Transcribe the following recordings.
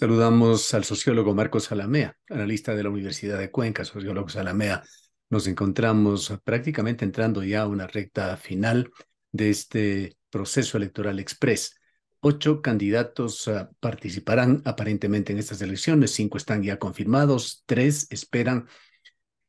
Saludamos al sociólogo Marcos Salamea, analista de la Universidad de Cuenca, sociólogo Salamea. Nos encontramos prácticamente entrando ya a una recta final de este proceso electoral express. Ocho candidatos ah, participarán aparentemente en estas elecciones, cinco están ya confirmados, tres esperan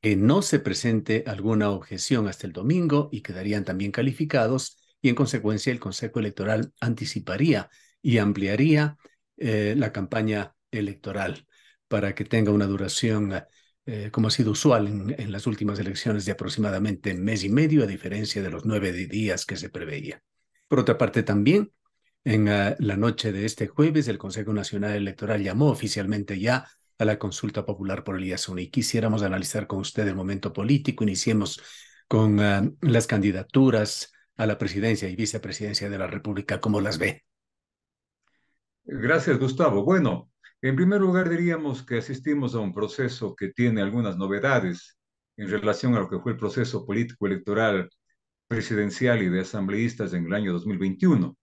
que no se presente alguna objeción hasta el domingo y quedarían también calificados y en consecuencia el Consejo Electoral anticiparía y ampliaría eh, la campaña electoral para que tenga una duración, eh, eh, como ha sido usual en, las últimas elecciones, de aproximadamente mes y medio, a diferencia de los nueve días que se preveía. Por otra parte, también en la noche de este jueves, el Consejo Nacional Electoral llamó oficialmente ya a la consulta popular por el y Quisiéramos analizar con usted el momento político. Iniciemos con las candidaturas a la presidencia y vicepresidencia de la República, ¿cómo las ve? Gracias, Gustavo. Bueno, en primer lugar diríamos que asistimos a un proceso que tiene algunas novedades en relación a lo que fue el proceso político electoral presidencial y de asambleístas en el año 2021.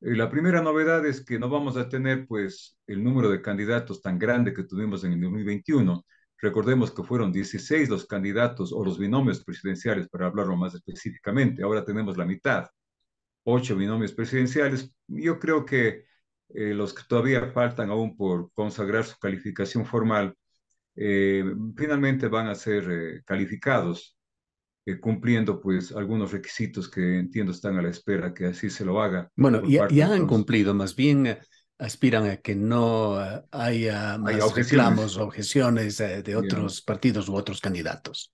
Eh, la primera novedad es que no vamos a tener pues el número de candidatos tan grande que tuvimos en el 2021. Recordemos que fueron 16 los candidatos o los binomios presidenciales, para hablarlo más específicamente. Ahora tenemos la mitad, ocho binomios presidenciales. Yo creo que eh, los que todavía faltan aún por consagrar su calificación formal, eh, finalmente van a ser eh, calificados, cumpliendo pues algunos requisitos que entiendo están a la espera que así se lo haga. Bueno, y ya han cumplido, más bien aspiran a que no haya más objeciones. reclamos o objeciones de otros partidos u otros candidatos.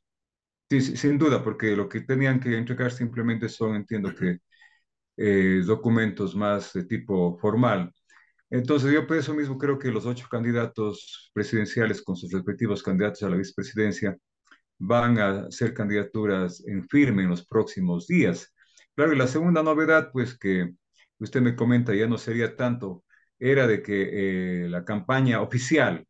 Sí, sin duda, porque lo que tenían que entregar simplemente son, entiendo que, documentos más de tipo formal, entonces, yo por eso mismo creo que los ocho candidatos presidenciales con sus respectivos candidatos a la vicepresidencia van a ser candidaturas en firme en los próximos días. Claro, y la segunda novedad, pues que usted me comenta, ya no sería tanto, era de que eh, la campaña oficial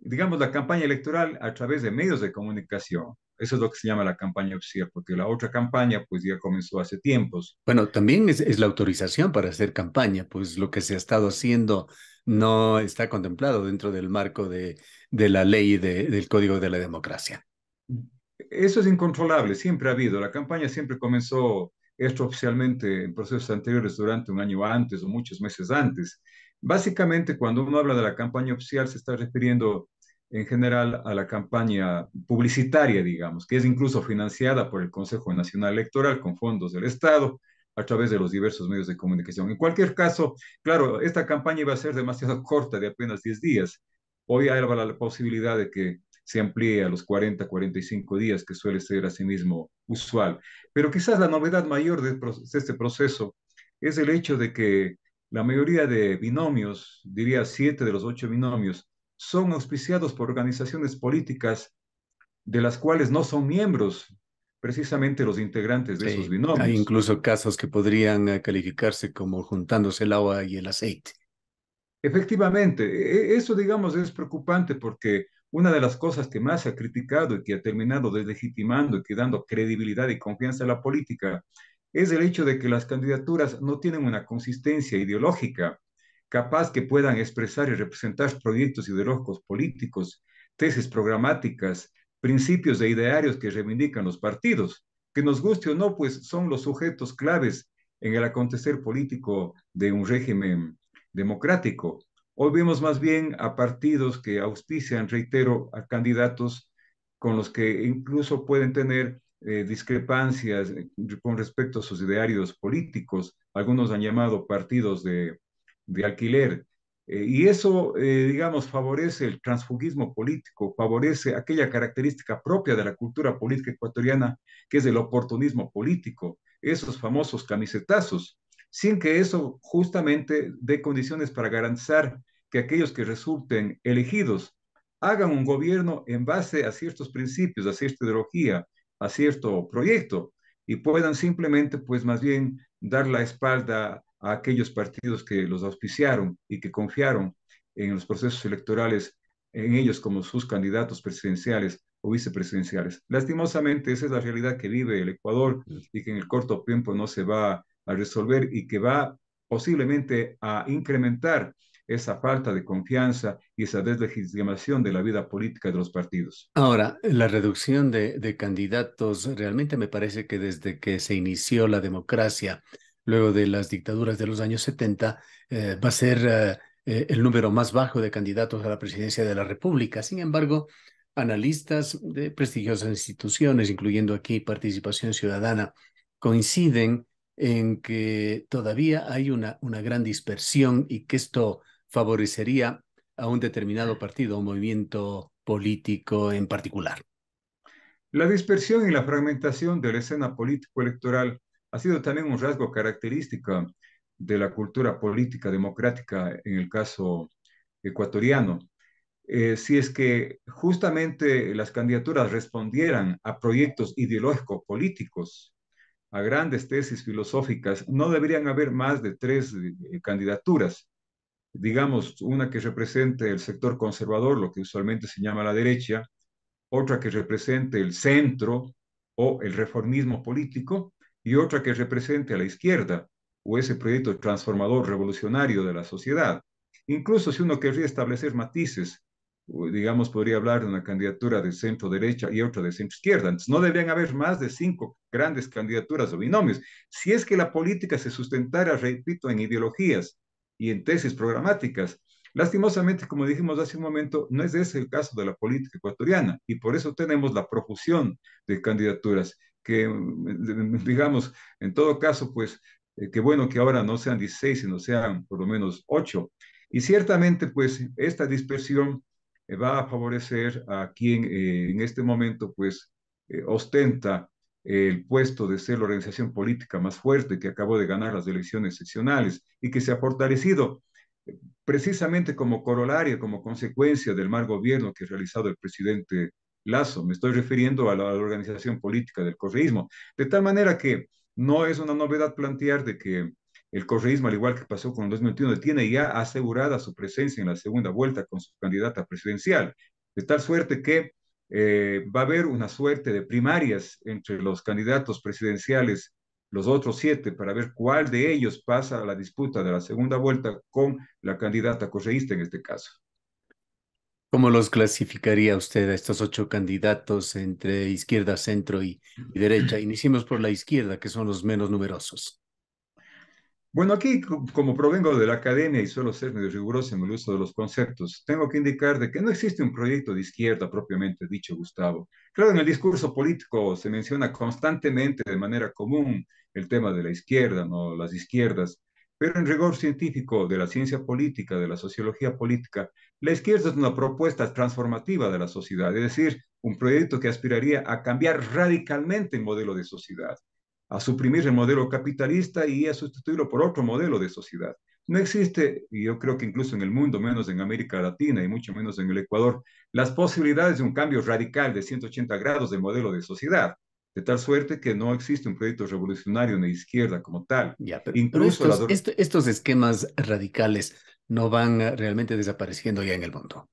digamos, la campaña electoral a través de medios de comunicación. Eso es lo que se llama la campaña oficial, porque la otra campaña pues ya comenzó hace tiempos. Bueno, también es, la autorización para hacer campaña, pues lo que se ha estado haciendo no está contemplado dentro del marco de, de la ley de, del Código de la Democracia. Eso es incontrolable, siempre ha habido. La campaña siempre comenzó esto oficialmente en procesos anteriores durante un año antes o muchos meses antes. Básicamente, cuando uno habla de la campaña oficial, se está refiriendo en general a la campaña publicitaria, digamos, que es incluso financiada por el Consejo Nacional Electoral con fondos del Estado a través de los diversos medios de comunicación. En cualquier caso, claro, esta campaña iba a ser demasiado corta, de apenas 10 días. Hoy hay la posibilidad de que se amplíe a los 40, 45 días, que suele ser asimismo usual. Pero quizás la novedad mayor de este proceso es el hecho de que la mayoría de binomios, diría siete de los ocho binomios, son auspiciados por organizaciones políticas de las cuales no son miembros precisamente los integrantes de esos binomios. Hay incluso casos que podrían eh, calificarse como juntándose el agua y el aceite. Efectivamente, e, e, eso digamos es preocupante porque una de las cosas que más se ha criticado y que ha terminado deslegitimando y que dando credibilidad y confianza a la política es el hecho de que las candidaturas no tienen una consistencia ideológica capaz que puedan expresar y representar proyectos ideológicos políticos, tesis programáticas, principios e idearios que reivindican los partidos, que nos guste o no, pues son los sujetos claves en el acontecer político de un régimen democrático. Hoy vemos más bien a partidos que auspician, reitero, a candidatos con los que incluso pueden tener eh, discrepancias eh, con respecto a sus idearios políticos, algunos han llamado partidos de, alquiler. Eh, y eso, digamos, favorece el transfugismo político, favorece aquella característica propia de la cultura política ecuatoriana, que es el oportunismo político, esos famosos camisetazos, sin que eso justamente dé condiciones para garantizar que aquellos que resulten elegidos hagan un gobierno en base a ciertos principios, a cierta ideología, a cierto proyecto y puedan simplemente, pues más bien, dar la espalda a aquellos partidos que los auspiciaron y que confiaron en los procesos electorales, en ellos como sus candidatos presidenciales o vicepresidenciales. Lastimosamente, esa es la realidad que vive el Ecuador y que en el corto tiempo no se va a resolver y que va posiblemente a incrementar esa falta de confianza y esa deslegitimación de la vida política de los partidos. Ahora, la reducción de, candidatos realmente me parece que desde que se inició la democracia, luego de las dictaduras de los años 70, eh, va a ser eh, eh, el número más bajo de candidatos a la presidencia de la República. Sin embargo, analistas de prestigiosas instituciones, incluyendo aquí Participación Ciudadana, coinciden en que todavía hay una, una gran dispersión y que esto favorecería a un determinado partido o movimiento político en particular. La dispersión y la fragmentación de la escena político-electoral ha sido también un rasgo característico de la cultura política democrática en el caso ecuatoriano. Eh, si es que justamente las candidaturas respondieran a proyectos ideológicos políticos, a grandes tesis filosóficas, no deberían haber más de tres eh, candidaturas digamos, una que represente el sector conservador, lo que usualmente se llama la derecha, otra que represente el centro o el reformismo político, y otra que represente a la izquierda o ese proyecto transformador revolucionario de la sociedad. Incluso si uno querría establecer matices, digamos, podría hablar de una candidatura de centro derecha y otra de centro izquierda. Entonces, no deberían haber más de cinco grandes candidaturas o binomios. Si es que la política se sustentara, repito, en ideologías, y en tesis programáticas. Lastimosamente, como dijimos hace un momento, no es ese el caso de la política ecuatoriana y por eso tenemos la profusión de candidaturas que, mm, digamos, en todo caso, pues, que eh, qué bueno que ahora no sean 16, sino sean por lo menos 8. Y ciertamente, pues, esta dispersión eh, va a favorecer a quien eh, en este momento, pues, ostenta el puesto de ser la organización política más fuerte que acabó de ganar las elecciones seccionales y que se ha fortalecido eh, precisamente como corolario, como consecuencia del mal gobierno que ha realizado el presidente Lazo. Me estoy refiriendo a la organización política del correísmo. De tal manera que no es una novedad plantear de que el correísmo, al igual que pasó con el 2021, tiene ya asegurada su presencia en la segunda vuelta con su candidata presidencial. De tal suerte que eh, va a haber una suerte de primarias entre los candidatos presidenciales, los otros siete, para ver cuál de ellos pasa a la disputa de la segunda vuelta con la candidata correísta en este caso. ¿Cómo los clasificaría usted a estos ocho candidatos entre izquierda, centro y, y derecha? Iniciemos por la izquierda, que son los menos numerosos. Bueno, aquí, como provengo de la academia y suelo ser medio riguroso en el uso de los conceptos, tengo que indicar de que no existe un proyecto de izquierda propiamente dicho, Gustavo. Claro, en el discurso político se menciona constantemente de manera común el tema de la izquierda, no las izquierdas, pero en rigor científico de la ciencia política, de la sociología política, la izquierda es una propuesta transformativa de la sociedad, es decir, un proyecto que aspiraría a cambiar radicalmente el modelo de sociedad a suprimir el modelo capitalista y a sustituirlo por otro modelo de sociedad. No existe, y yo creo que incluso en el mundo, menos en América Latina y mucho menos en el Ecuador, las posibilidades de un cambio radical de 180 grados de modelo de sociedad, de tal suerte que no existe un proyecto revolucionario en la izquierda como tal. incluso estos esquemas radicales no van eh, realmente desapareciendo ya en el mundo.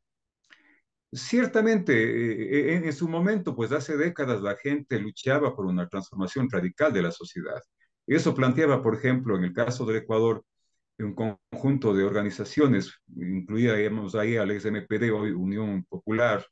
Ciertamente, eh, eh, en, su momento, pues hace décadas la gente luchaba por una transformación radical de la sociedad. Eso planteaba, por ejemplo, en el caso del Ecuador, un conjunto de organizaciones, incluíamos ahí al SMPD, Unión Popular,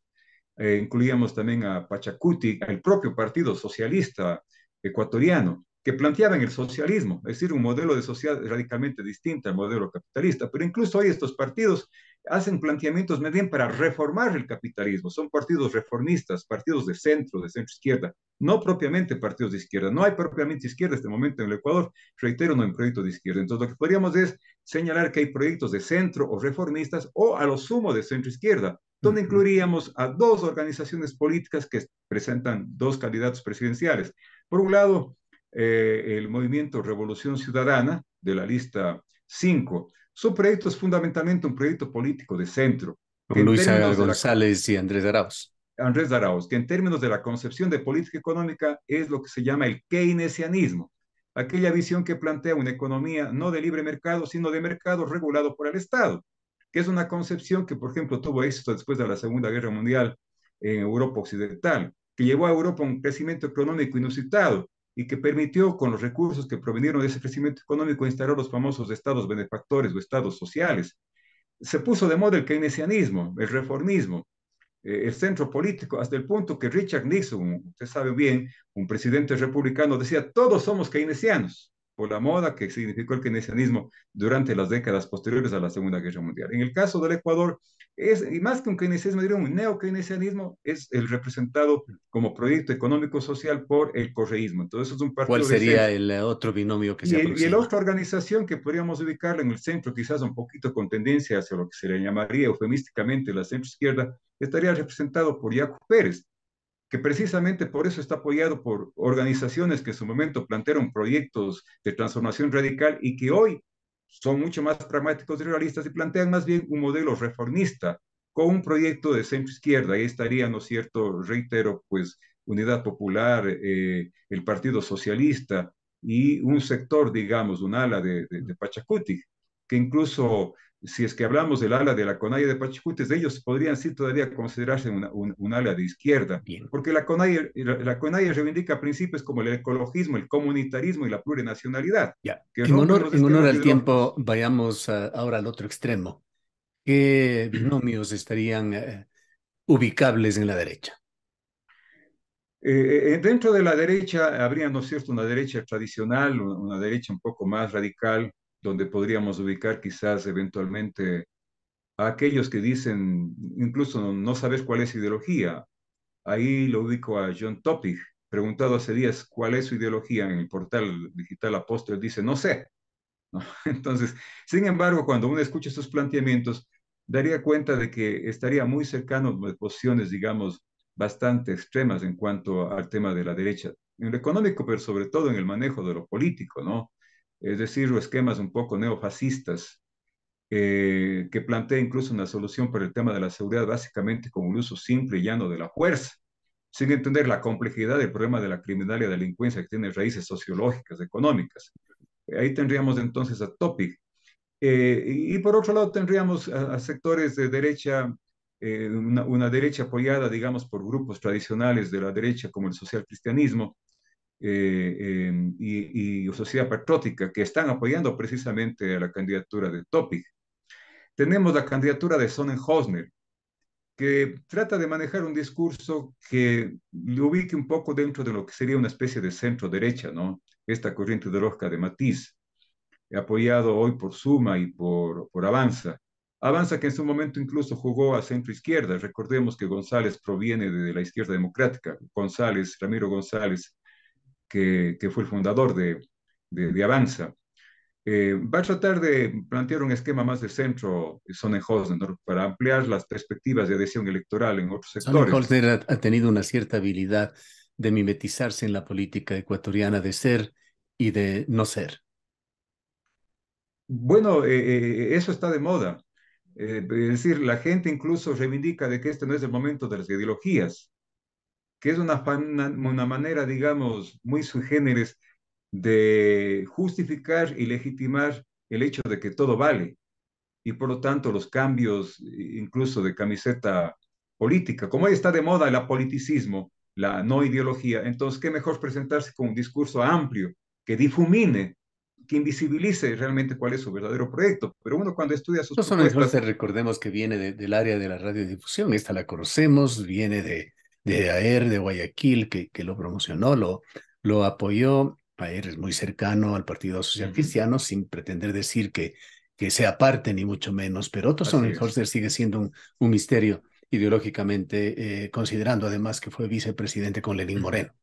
e incluíamos también a Pachacuti, el propio Partido Socialista Ecuatoriano, que planteaban el socialismo, es decir, un modelo de sociedad radicalmente distinto al modelo capitalista. Pero incluso hoy estos partidos hacen planteamientos más bien para reformar el capitalismo. Son partidos reformistas, partidos de centro, de centro izquierda, no propiamente partidos de izquierda. No hay propiamente izquierda en este momento en el Ecuador, reitero, no hay proyecto de izquierda. Entonces, lo que podríamos es señalar que hay proyectos de centro o reformistas o a lo sumo de centro izquierda, donde incluiríamos a dos organizaciones políticas que presentan dos candidatos presidenciales. Por un lado, eh, el movimiento Revolución Ciudadana de la lista 5, su proyecto es fundamentalmente un proyecto político de centro. Con Luis González y Andrés Arauz. Andrés Arauz, que en términos de la concepción de política económica es lo que se llama el keynesianismo, aquella visión que plantea una economía no de libre mercado, sino de mercado regulado por el Estado, que es una concepción que, por ejemplo, tuvo éxito después de la Segunda Guerra Mundial en Europa Occidental, que llevó a Europa a un crecimiento económico inusitado, y que permitió con los recursos que provinieron de ese crecimiento económico instalar los famosos estados benefactores o estados sociales. Se puso de moda el keynesianismo, el reformismo, eh, el centro político, hasta el punto que Richard Nixon, usted sabe bien, un presidente republicano, decía, todos somos keynesianos, por la moda que significó el keynesianismo durante las décadas posteriores a la Segunda Guerra Mundial. En el caso del Ecuador, es, y más que un keynesianismo, diría un keynesianismo es el representado como proyecto económico-social por el correísmo. Entonces, es un ¿Cuál sería el otro binomio que se el, Y la otra organización que podríamos ubicarla en el centro, quizás un poquito con tendencia hacia lo que se le llamaría eufemísticamente la izquierda, estaría representado por Jaco Pérez, que precisamente por eso está apoyado por organizaciones que en su momento plantearon proyectos de transformación radical y que hoy son mucho más pragmáticos y realistas y plantean más bien un modelo reformista con un proyecto de centro izquierda. Ahí estaría, ¿no es cierto? Reitero, pues Unidad Popular, eh, el Partido Socialista y un sector, digamos, un ala de, de Pachacuti, que incluso si es que hablamos del ala de la CONAIE de Pachicutes, ellos podrían sí todavía considerarse un, ala de izquierda, porque la CONAIE, la, reivindica principios como el ecologismo, el comunitarismo y la plurinacionalidad. Ya. en, honor, en honor, al tiempo, vayamos ah, ahora al otro extremo. ¿Qué binomios estarían eh, ubicables en la derecha? Eh, eh, dentro de la derecha habría, ¿no es cierto?, una derecha tradicional, una derecha un poco más radical, donde podríamos ubicar quizás eventualmente a aquellos que dicen, incluso no, sabes cuál es ideología. Ahí lo ubico a John Topic, preguntado hace días cuál es su ideología en el portal digital Apóstol, dice, no sé. Entonces, sin embargo, cuando uno escucha estos planteamientos, daría cuenta de que estaría muy cercano a posiciones, digamos, bastante extremas en cuanto al tema de la derecha, en lo económico, pero sobre todo en el manejo de lo político, ¿no? es decir, esquemas un poco neofascistas, eh, que plantea incluso una solución para el tema de la seguridad básicamente con un uso simple y llano de la fuerza, sin entender la complejidad del problema de la criminalidad y delincuencia que tiene raíces sociológicas, económicas. Ahí tendríamos entonces a Topic. Eh, y, por otro lado tendríamos a, sectores de derecha, eh, una, una derecha apoyada, digamos, por grupos tradicionales de la derecha como el social cristianismo, eh, em, y, Sociedad Patriótica, que están apoyando precisamente a la candidatura de Topic. Tenemos la candidatura de Sonnenhosner, que trata de manejar un discurso que lo ubique un poco dentro de lo que sería una especie de centro-derecha, ¿no? Esta corriente ideológica de matiz, apoyado hoy por Suma y por, por Avanza. Avanza que en su momento incluso jugó a centro-izquierda. Recordemos que González proviene de la izquierda democrática. González, Ramiro González, que, fue el fundador de, de, Avanza. Eh, va a tratar de plantear un esquema más de centro, Sonnenhausen, para ampliar las perspectivas de adhesión electoral en otros sectores. Sonnenhausen ha, ha tenido una cierta habilidad de mimetizarse en la política ecuatoriana, de ser y de no ser. Bueno, eh, eh, eso está de moda. es decir, la gente incluso reivindica de que este no es el momento de las ideologías, que es una, una, manera, digamos, muy sui de justificar y legitimar el hecho de que todo vale y por lo tanto los cambios incluso de camiseta política. Como ahí está de moda el apoliticismo, la no ideología, entonces qué mejor presentarse con un discurso amplio que difumine que invisibilice realmente cuál es su verdadero proyecto. Pero uno cuando estudia sus... No solo recordemos que viene del área de la radiodifusión, esta la conocemos, viene de, de AER de Guayaquil, que, que lo promocionó, lo, lo apoyó. AER es muy cercano al Partido Social Cristiano, sin pretender decir que, que sea parte, ni mucho menos, pero Otto Horster sigue siendo un, misterio ideológicamente, eh, considerando además que fue vicepresidente con Lenín Moreno.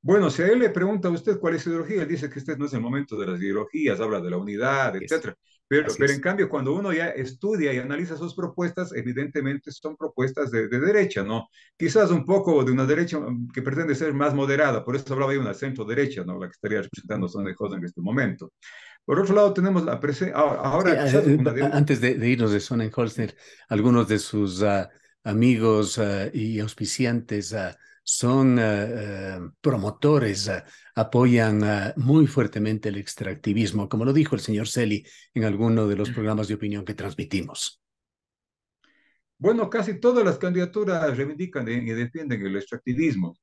Bueno, si a él le pregunta a usted cuál es su ideología, él dice que este no es el momento de las ideologías, habla de la unidad, etc. Pero, pero en cambio, cuando uno ya estudia y analiza sus propuestas, evidentemente son propuestas de, de, derecha, ¿no? Quizás un poco de una derecha mm, que pretende ser más moderada, por eso hablaba de una centro-derecha, ¿no? La que estaría representando Sondejosa en este momento. Por otro lado, tenemos la presencia. Ahora, eh, Antes de, irnos de Sonnenholzner, algunos de sus ah, amigos ah, y auspiciantes ah, son promotores apoyan ah, muy fuertemente el extractivismo, como lo dijo el señor Selly, en alguno de los programas de opinión que transmitimos. Bueno, casi todas las candidaturas reivindican y defienden el extractivismo,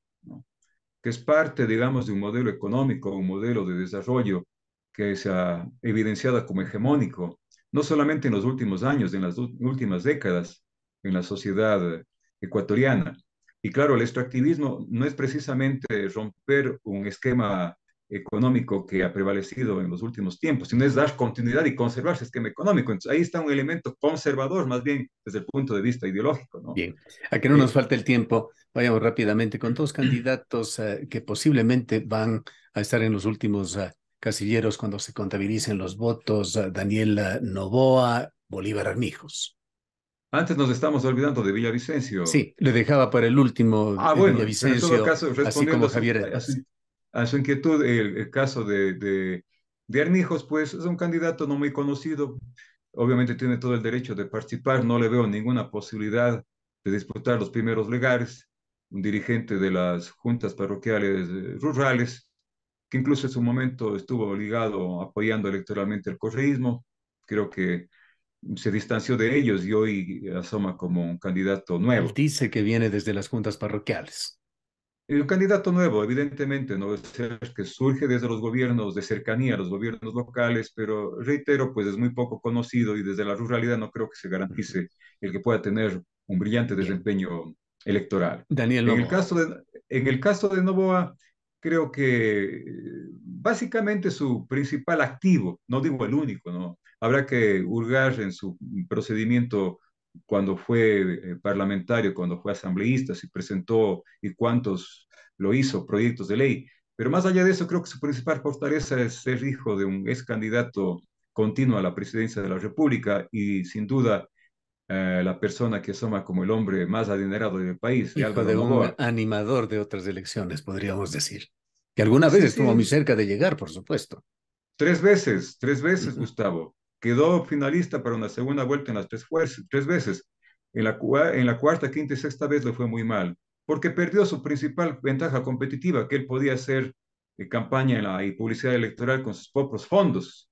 que es parte, digamos, de un modelo económico, un modelo de desarrollo que se ha evidenciado como hegemónico, no solamente en los últimos años, en las últimas décadas en la sociedad ecuatoriana. Y claro, el extractivismo no es precisamente romper un esquema económico que ha prevalecido en los últimos tiempos, sino es dar continuidad y conservar ese esquema económico. Entonces, ahí está un elemento conservador, más bien desde el punto de vista ideológico. Bien, a que no nos eh, falte el tiempo, vayamos rápidamente con dos candidatos eh, que posiblemente van a estar en los últimos eh, casilleros cuando se contabilicen los votos, Daniel Novoa, Bolívar Armijos. Antes nos estamos olvidando de Villavicencio. Sí, le dejaba para el último eh, ah, de bueno, Villavicencio, en todo caso, así Javier. A su, inquietud, el, caso de, de, de Arnijos, pues es un candidato no muy conocido, obviamente tiene todo el derecho de participar, no le veo ninguna posibilidad de disputar los primeros legares. un dirigente de las juntas parroquiales eh, rurales, que incluso en su momento estuvo ligado apoyando electoralmente el correísmo, creo que se distanció de ellos y hoy asoma como un candidato nuevo. dice que viene desde las juntas parroquiales. El candidato nuevo, evidentemente, no es que surge desde los gobiernos de cercanía, los gobiernos locales, pero reitero, pues es muy poco conocido y desde la ruralidad no creo que se garantice el que pueda tener un brillante desempeño electoral. Daniel en el caso de Novoa, creo que eh, básicamente su principal activo, no digo el único, ¿no? habrá que hurgar en su procedimiento cuando fue eh, parlamentario, cuando fue asambleísta, si presentó y cuántos lo hizo, proyectos de ley. Pero más allá de eso, creo que su principal fortaleza es ser hijo de un ex candidato continuo a la presidencia de la República y sin duda eh, la persona que asoma como el hombre más adinerado del país. Y Álvaro de un animador de otras elecciones, podríamos decir. Que alguna vez estuvo muy cerca de llegar, por supuesto. Tres veces, tres veces, Gustavo. Quedó finalista para una segunda vuelta en las tres, fuerzas, tres veces. En la, en la cuarta, quinta y sexta vez le fue muy mal, porque perdió su principal ventaja competitiva, que él podía hacer eh, campaña la, y publicidad electoral con sus propios fondos.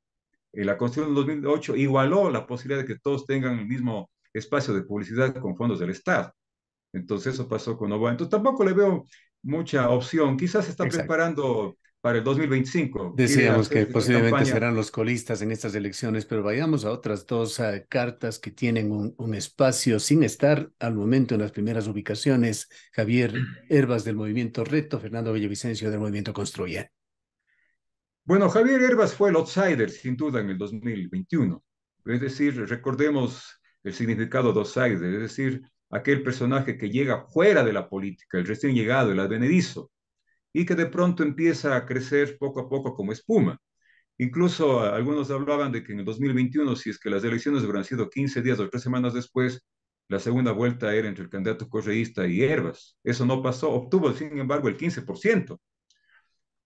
En eh, la Constitución del 2008 igualó la posibilidad de que todos tengan el mismo espacio de publicidad con fondos del Estado. Entonces eso pasó con Obama. Entonces tampoco le veo mucha opción. Quizás está preparando para el 2025. Decíamos que posiblemente serán los colistas en estas elecciones, pero vayamos a otras dos eh, cartas que tienen un, un, espacio sin estar al momento en las primeras ubicaciones. Javier Herbas del Movimiento Reto, Fernando Villavicencio del Movimiento Construya. Bueno, Javier Herbas fue el outsider, sin duda, en el 2021. Es decir, recordemos el significado dos aires, es decir, aquel personaje que llega fuera de la política, el recién llegado, el advenedizo, y que de pronto empieza a crecer poco a poco como espuma. Incluso algunos hablaban de que en el 2021, si es que las elecciones hubieran sido 15 días o tres semanas después, la segunda vuelta era entre el candidato correísta y Herbas. Eso no pasó, obtuvo sin embargo el 15%.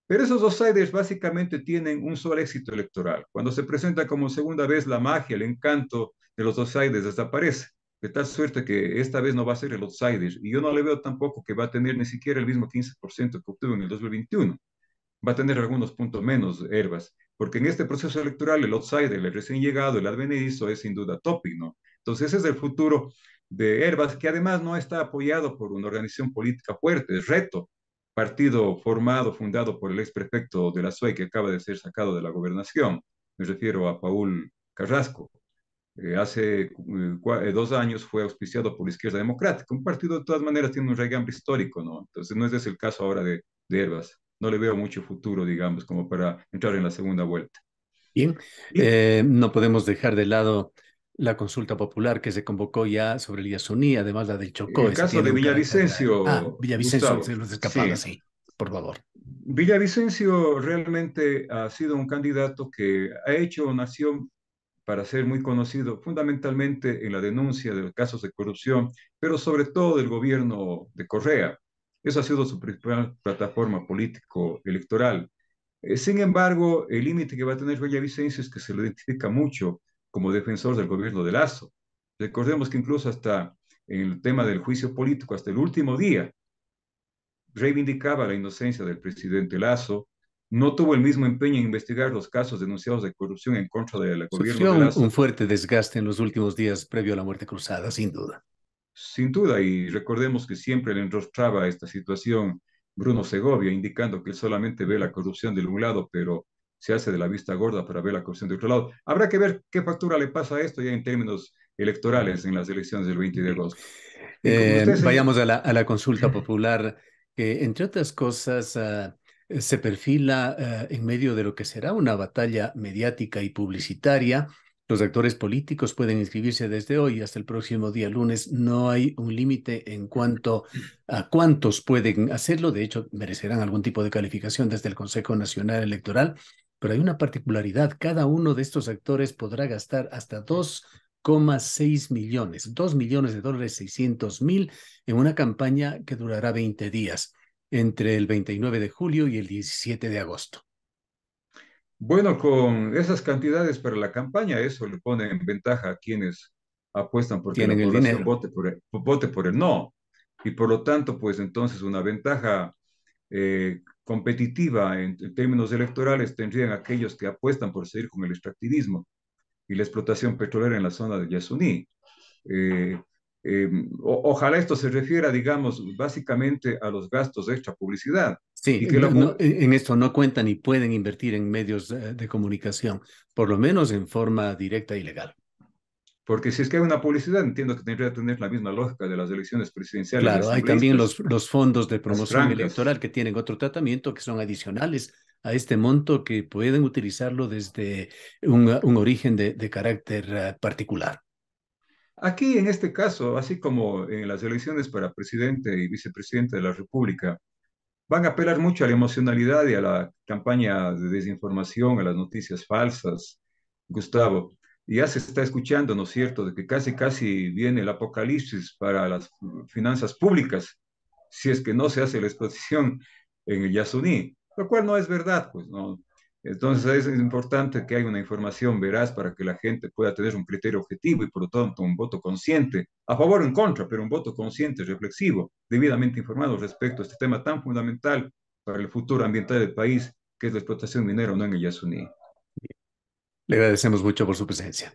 Pero esos dos aires básicamente tienen un solo éxito electoral. Cuando se presenta como segunda vez la magia, el encanto, de los outsiders desaparece. De tal suerte que esta vez no va a ser el outsider. Y yo no le veo tampoco que va a tener ni siquiera el mismo 15% que obtuvo en el 2021. Va a tener algunos puntos menos, Herbas, porque en este proceso electoral el outsider, el recién llegado, el advenedizo es sin duda topic, ¿no? Entonces ese es el futuro de Herbas, que además no está apoyado por una organización política fuerte, es reto, partido formado, fundado por el ex prefecto de la SUE que acaba de ser sacado de la gobernación. Me refiero a Paul Carrasco. Eh, hace eh, eh, dos años fue auspiciado por la izquierda democrática. Un partido de todas maneras tiene un regambre histórico, ¿no? Entonces no es ese el caso ahora de, de Herbas. No le veo mucho futuro, digamos, como para entrar en la segunda vuelta. Bien, no podemos dejar de lado la consulta popular que se convocó ya sobre el Yasuní, además la del Chocó. El caso de Villavicencio. Ah, Villavicencio, se los escapaba, sí. por favor. Villavicencio realmente ha sido un candidato que ha hecho, nación para ser muy conocido fundamentalmente en la denuncia de los casos de corrupción, pero sobre todo del gobierno de Correa. Eso ha sido su principal plataforma político-electoral. Eh, sin embargo, el límite que va a tener Vicencio es que se lo identifica mucho como defensor del gobierno de Lazo. Recordemos que incluso hasta en el tema del juicio político, hasta el último día, reivindicaba la inocencia del presidente Lazo, no tuvo el mismo empeño en investigar los casos denunciados de corrupción en contra del gobierno. De un fuerte desgaste en los últimos días previo a la muerte cruzada, sin duda. Sin duda, y recordemos que siempre le enrostraba esta situación Bruno Segovia, indicando que él solamente ve la corrupción de un lado, pero se hace de la vista gorda para ver la corrupción de otro lado. Habrá que ver qué factura le pasa a esto ya en términos electorales en las elecciones del 20 de agosto. Em, vayamos a la, consulta popular, que entre otras cosas... Ah, eh, se perfila eh, en medio de lo que será una batalla mediática y publicitaria. Los actores políticos pueden inscribirse desde hoy hasta el próximo día lunes. No hay un límite en cuanto a cuántos pueden hacerlo. De hecho, merecerán algún tipo de calificación desde el Consejo Nacional Electoral. Pero hay una particularidad. Cada uno de estos actores podrá gastar hasta 2,6 millones, 2 millones de dólares 600 mil en una campaña que durará 20 días entre el 29 de julio y el 17 de agosto. Bueno, con esas cantidades para la campaña, eso le pone en ventaja a quienes apuestan por Tienen el dinero. por el, por el no. Y por lo tanto, pues entonces una ventaja eh, competitiva en, términos electorales tendrían aquellos que apuestan por seguir con el extractivismo y la explotación petrolera en la zona de Yasuní. Eh, eh, ojalá esto se refiera, digamos, básicamente a los gastos de esta publicidad. Sí, y que en esto no cuentan y pueden invertir en medios eh, de comunicación, por lo menos en forma directa y e legal. Porque si es que hay una publicidad, entiendo que tendría que tener la misma lógica de las elecciones presidenciales. Claro, hay también los, los fondos de promoción electoral que tienen otro tratamiento, que son adicionales a este monto, que pueden utilizarlo desde un, origen de carácter eh, particular. Aquí, en este caso, así como en las elecciones para presidente y vicepresidente de la República, van a apelar mucho a la emocionalidad y a la campaña de desinformación, a las noticias falsas, Gustavo. Ya se está escuchando, ¿no es cierto?, de que casi, casi viene el apocalipsis para las finanzas públicas, si es que no se hace la exposición en el Yasuní, lo cual no es verdad, pues, ¿no? Entonces es importante que haya una información veraz para que la gente pueda tener un criterio objetivo y por lo tanto un voto consciente, a favor o en contra, pero un voto consciente, reflexivo, debidamente informado respecto a este tema tan fundamental para el futuro ambiental del país, que es la explotación minera o no en el Yasuní. Le agradecemos mucho por su presencia.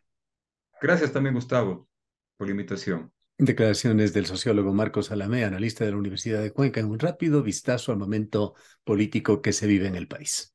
Gracias también, Gustavo, por la invitación. Declaraciones del sociólogo Marcos Alamea, analista de la Universidad de Cuenca, en un rápido vistazo al momento político que se vive en el país.